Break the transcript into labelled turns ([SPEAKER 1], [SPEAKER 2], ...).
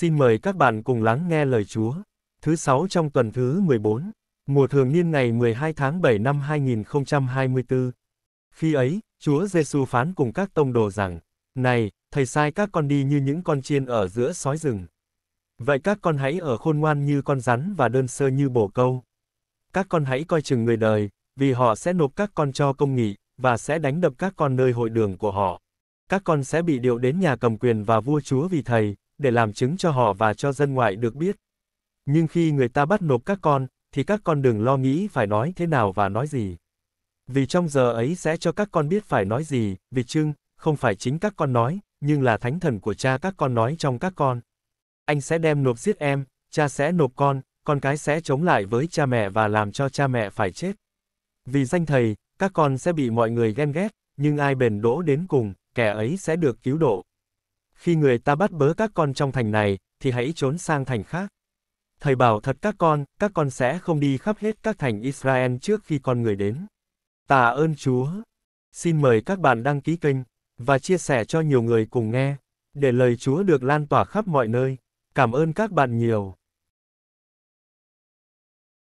[SPEAKER 1] Xin mời các bạn cùng lắng nghe lời Chúa. Thứ sáu trong tuần thứ 14, mùa thường niên ngày 12 tháng 7 năm 2024. Khi ấy, Chúa Giêsu phán cùng các tông đồ rằng, Này, Thầy sai các con đi như những con chiên ở giữa sói rừng. Vậy các con hãy ở khôn ngoan như con rắn và đơn sơ như bổ câu. Các con hãy coi chừng người đời, vì họ sẽ nộp các con cho công nghị, và sẽ đánh đập các con nơi hội đường của họ. Các con sẽ bị điệu đến nhà cầm quyền và vua chúa vì thầy, để làm chứng cho họ và cho dân ngoại được biết. Nhưng khi người ta bắt nộp các con, thì các con đừng lo nghĩ phải nói thế nào và nói gì. Vì trong giờ ấy sẽ cho các con biết phải nói gì, vì chưng, không phải chính các con nói, nhưng là thánh thần của cha các con nói trong các con. Anh sẽ đem nộp giết em, cha sẽ nộp con, con cái sẽ chống lại với cha mẹ và làm cho cha mẹ phải chết. Vì danh thầy, các con sẽ bị mọi người ghen ghét, nhưng ai bền đỗ đến cùng, kẻ ấy sẽ được cứu độ khi người ta bắt bớ các con trong thành này, thì hãy trốn sang thành khác. Thầy bảo thật các con, các con sẽ không đi khắp hết các thành Israel trước khi con người đến. Tạ ơn Chúa. Xin mời các bạn đăng ký kênh và chia sẻ cho nhiều người cùng nghe, để lời Chúa được lan tỏa khắp mọi nơi. Cảm ơn các bạn nhiều.